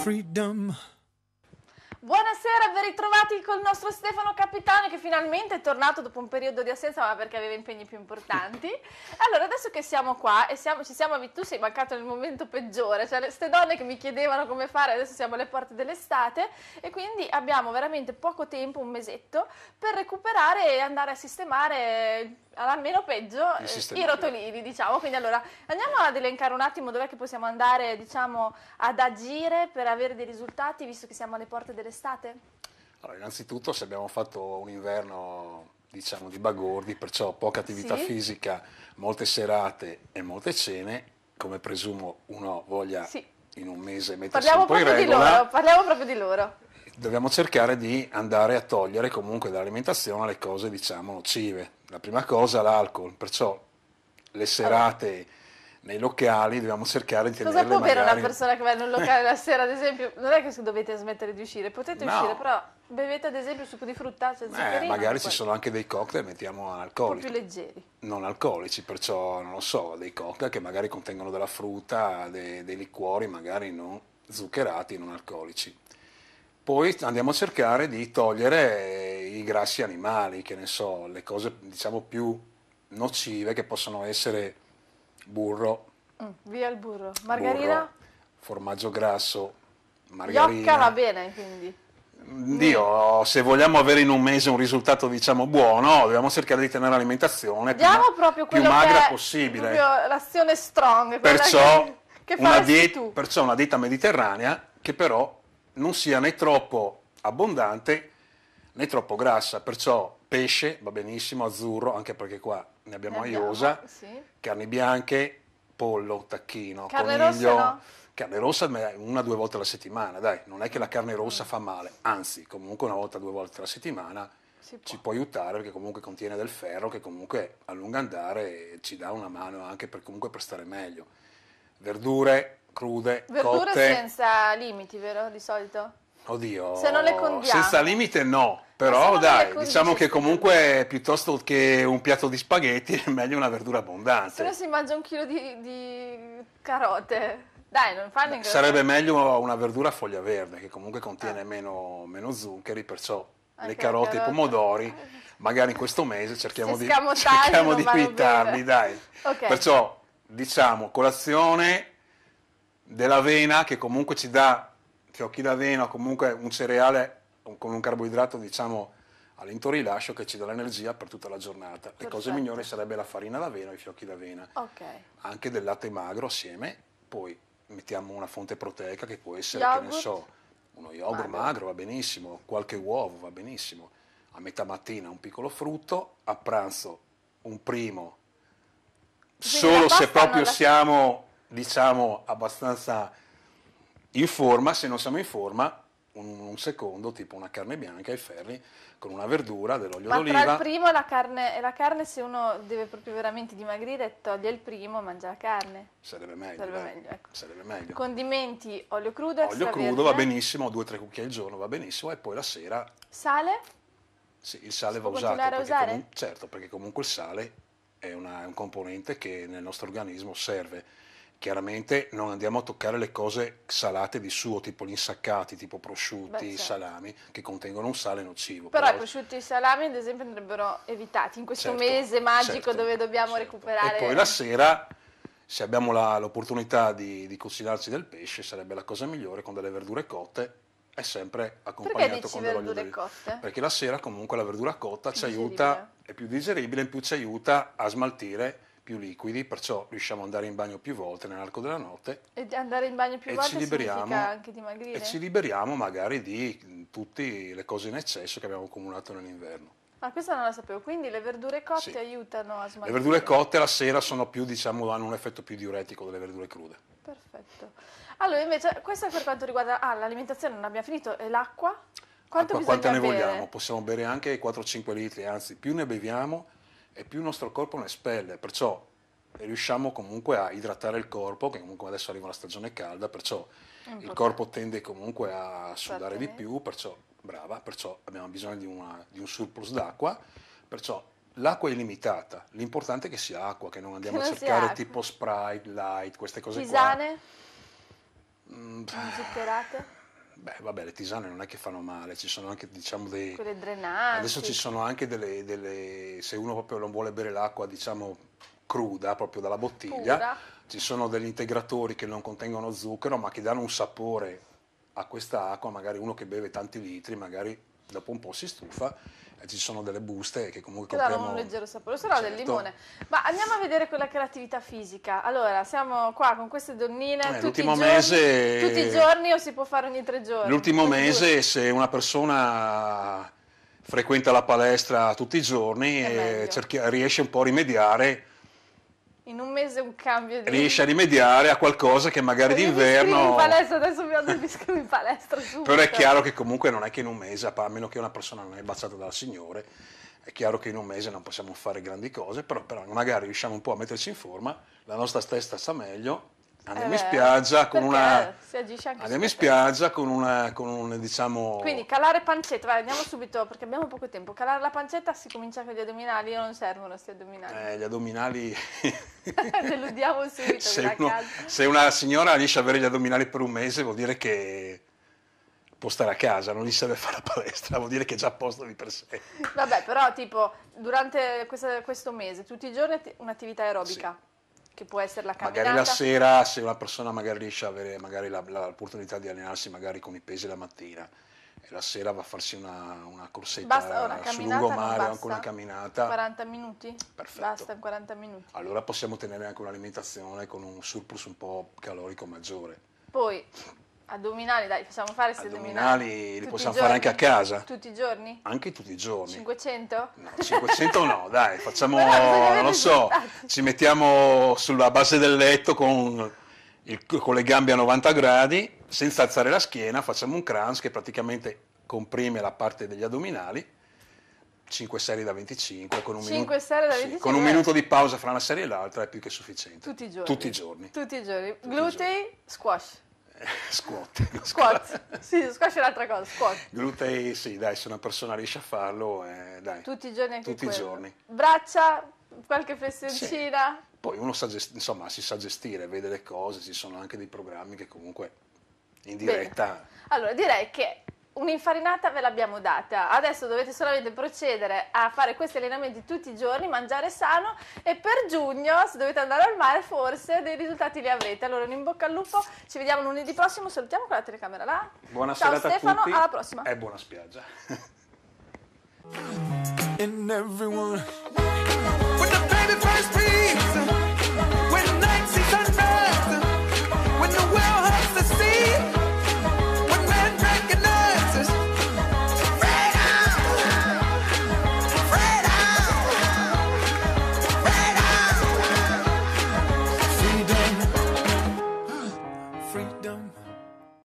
freedom. Buonasera, ben ritrovati col nostro Stefano Capitano che finalmente è tornato dopo un periodo di assenza ma perché aveva impegni più importanti. Allora, adesso che siamo qua e siamo, ci siamo tu sei mancato nel momento peggiore, cioè queste donne che mi chiedevano come fare, adesso siamo alle porte dell'estate e quindi abbiamo veramente poco tempo, un mesetto, per recuperare e andare a sistemare almeno peggio eh, i rotolini, diciamo. Quindi allora andiamo ad elencare un attimo dov'è che possiamo andare, diciamo, ad agire per avere dei risultati, visto che siamo alle porte dell'estate? Allora, innanzitutto se abbiamo fatto un inverno diciamo di bagordi, perciò poca attività sì. fisica, molte serate e molte cene, come presumo uno voglia sì. in un mese mettersi parliamo un po' in regola. Loro, parliamo proprio di loro. Dobbiamo cercare di andare a togliere comunque dall'alimentazione le cose diciamo nocive, la prima cosa l'alcol, perciò le serate nei locali dobbiamo cercare di tenerle Cosa può magari... avere una persona che va in un locale la sera, ad esempio? Non è che dovete smettere di uscire, potete no. uscire, però bevete ad esempio succo di frutta senza cioè eh, magari ci poi... sono anche dei cocktail, mettiamo alcolici. Un po' più leggeri. Non alcolici, perciò non lo so, dei cocktail che magari contengono della frutta, dei, dei liquori magari non zuccherati, non alcolici. Poi andiamo a cercare di togliere i grassi animali, che ne so, le cose diciamo più nocive che possono essere burro. Mm, via il burro. Margarina? Burro, formaggio grasso, margarina. Iocca va bene quindi. Mm, Dio, se vogliamo avere in un mese un risultato diciamo buono, dobbiamo cercare di tenere l'alimentazione più, più, magra possibile. l'azione strong, perciò, che, che una perciò una dieta mediterranea che però non sia né troppo abbondante né troppo grassa, perciò pesce va benissimo, azzurro, anche perché qua ne abbiamo ne abbiamo, aiosa, sì. carni bianche, pollo, tacchino, carne coniglio. Rossa, no? Carne rossa una o due volte alla settimana, dai, non è che la carne mm. rossa fa male, anzi, comunque una volta o due volte alla settimana ci può aiutare perché comunque contiene del ferro che comunque a lungo andare ci dà una mano anche per, per stare meglio. Verdure crude, Verdure cotte. senza limiti, vero? Di solito? Oddio. Se non le condiamo. Senza limite no, però dai, diciamo che comunque piuttosto che un piatto di spaghetti è meglio una verdura abbondante. Se no si mangia un chilo di, di carote. Dai, non fanno in Sarebbe meglio una verdura a foglia verde che comunque contiene ah. meno, meno zuccheri, perciò le carote e i pomodori, magari in questo mese cerchiamo di, cerchiamo di quittarli, dai. Okay. Perciò diciamo colazione dell'avena che comunque ci dà fiocchi d'avena o comunque un cereale con un carboidrato diciamo a lento rilascio che ci dà l'energia per tutta la giornata. Perfetto. Le cose migliori sarebbe la farina d'avena o i fiocchi d'avena. Okay. Anche del latte magro assieme, poi mettiamo una fonte proteica che può essere, yogurt. che ne so, uno yogurt magro. magro va benissimo, qualche uovo va benissimo. A metà mattina un piccolo frutto, a pranzo un primo, Quindi solo se proprio siamo, diciamo, abbastanza in forma, se non siamo in forma, un, un, secondo, tipo una carne bianca e ferri con una verdura, dell'olio Ma d'oliva. Ma tra il primo e la, carne, e la carne, se uno deve proprio veramente dimagrire, toglie il primo, e mangia la carne. Sarebbe meglio. Sarebbe meglio, ecco. Sarebbe meglio. Condimenti, olio crudo, Olio crudo va benissimo, due o tre cucchiai al giorno va benissimo e poi la sera... Sale? Sì, il sale si va usato. a usare? Comun- certo, perché comunque il sale è, una, è un componente che nel nostro organismo serve Chiaramente non andiamo a toccare le cose salate di suo, tipo gli insaccati, tipo prosciutti, Beh, certo. salami, che contengono un sale nocivo. Però, però, i prosciutti e i salami, ad esempio, andrebbero evitati in questo certo, mese magico certo, dove dobbiamo certo. recuperare. E poi la sera se abbiamo la, l'opportunità di, di, cucinarci del pesce sarebbe la cosa migliore con delle verdure cotte è sempre accompagnato con dell'olio d'oliva cotte? perché la sera comunque la verdura cotta più ci digeribile. aiuta è più digeribile in più ci aiuta a smaltire più liquidi, perciò riusciamo ad andare in bagno più volte nell'arco della notte. E andare in bagno più volte significa anche dimagrire? E ci liberiamo magari di mm, tutte le cose in eccesso che abbiamo accumulato nell'inverno. Ah, questa non la sapevo, quindi le verdure cotte sì. aiutano a smaltire? Le verdure cotte la sera sono più, diciamo, hanno un effetto più diuretico delle verdure crude. Perfetto. Allora, invece, questo è per quanto riguarda ah, l'alimentazione, non abbiamo finito, e l'acqua? Quanto acqua, quanta ne bere? vogliamo? Possiamo bere anche 4-5 litri, anzi, più ne beviamo, e più il nostro corpo ne spelle, perciò riusciamo comunque a idratare il corpo, che comunque adesso arriva la stagione calda, perciò il corpo tende comunque a sudare di più, perciò, brava, perciò abbiamo bisogno di, una, di un surplus d'acqua, perciò L'acqua è illimitata, l'importante è che sia acqua, che non andiamo che non a cercare tipo Sprite, Light, queste cose Pisane? qua. Tisane? Mm. Zuccherate? beh, vabbè, le tisane non è che fanno male, ci sono anche, diciamo, dei... Quelle drenanti. Adesso ci sono anche delle, delle... se uno proprio non vuole bere l'acqua, diciamo, cruda, proprio dalla bottiglia, Pura. ci sono degli integratori che non contengono zucchero, ma che danno un sapore a questa acqua, magari uno che beve tanti litri, magari dopo un po' si stufa e eh, ci sono delle buste che comunque che compriamo. un leggero sapore, sarà certo. del limone. Ma andiamo a vedere quella che è l'attività fisica. Allora, siamo qua con queste donnine eh, tutti, i giorni, mese... tutti i giorni o si può fare ogni tre giorni? L'ultimo mese due. se una persona frequenta la palestra tutti i giorni e eh, riesce un po' a rimediare in un mese un cambio di... Riesce a rimediare a qualcosa che magari Io d'inverno... in palestra, adesso mi iscrivo in palestra subito. Però è chiaro che comunque non è che in un mese, a meno che una persona non è baciata dal Signore, è chiaro che in un mese non possiamo fare grandi cose, però, però magari riusciamo un po' a metterci in forma, la nostra testa sta meglio andiamo eh, in spiaggia con una si agisce anche andiamo in spiaggia con una con un diciamo quindi calare pancetta vai andiamo subito perché abbiamo poco tempo calare la pancetta si comincia con gli addominali io non servono questi addominali eh, gli addominali deludiamo subito se, uno, se una signora riesce ad avere gli addominali per un mese vuol dire che può stare a casa, non gli serve fare la palestra, vuol dire che è già a posto di per sé. Vabbè, però tipo, durante questa, questo mese, tutti i giorni un'attività aerobica. Sì che può essere la camminata. Magari la sera, se una persona magari riesce ad avere l'opportunità di allenarsi magari con i pesi la mattina, e la sera va a farsi una, una corsetta basta, una sul lungomare, o anche una camminata. 40 minuti? Perfetto. Basta 40 minuti. Allora possiamo tenere anche un'alimentazione con un surplus un po' calorico maggiore. Poi Addominali, dai, facciamo fare questi addominali. Addominali li possiamo fare anche a casa. Tutti i giorni? Anche tutti i giorni. 500? No, 500 no, dai, facciamo, non lo so, ci mettiamo sulla base del letto con, il, con le gambe a 90 gradi, senza alzare la schiena, facciamo un crunch che praticamente comprime la parte degli addominali. 5 serie da 25 con un, minuto, da 25. Sì, con un, minuto di pausa fra una serie e l'altra è più che sufficiente. Tutti i giorni. Tutti i giorni. Tutti i giorni. Tutti Glutei, giorni. squash. Squat. Squat, sì, squat è un'altra cosa, squat. Glutei, sì, dai, se una persona riesce a farlo, eh, dai. Tutti i giorni Tutti i giorni. Braccia, qualche flessioncina. Sì. Poi uno sa gest- insomma, si sa gestire, vede le cose, ci sono anche dei programmi che comunque in diretta... Bene. Allora, direi che Un'infarinata ve l'abbiamo data, adesso dovete solamente procedere a fare questi allenamenti tutti i giorni, mangiare sano e per giugno, se dovete andare al mare, forse dei risultati li avrete. Allora, in bocca al lupo, ci vediamo lunedì prossimo, salutiamo con la telecamera là. Buona Ciao Stefano, alla prossima. E buona spiaggia. in everyone with the baby face pizza.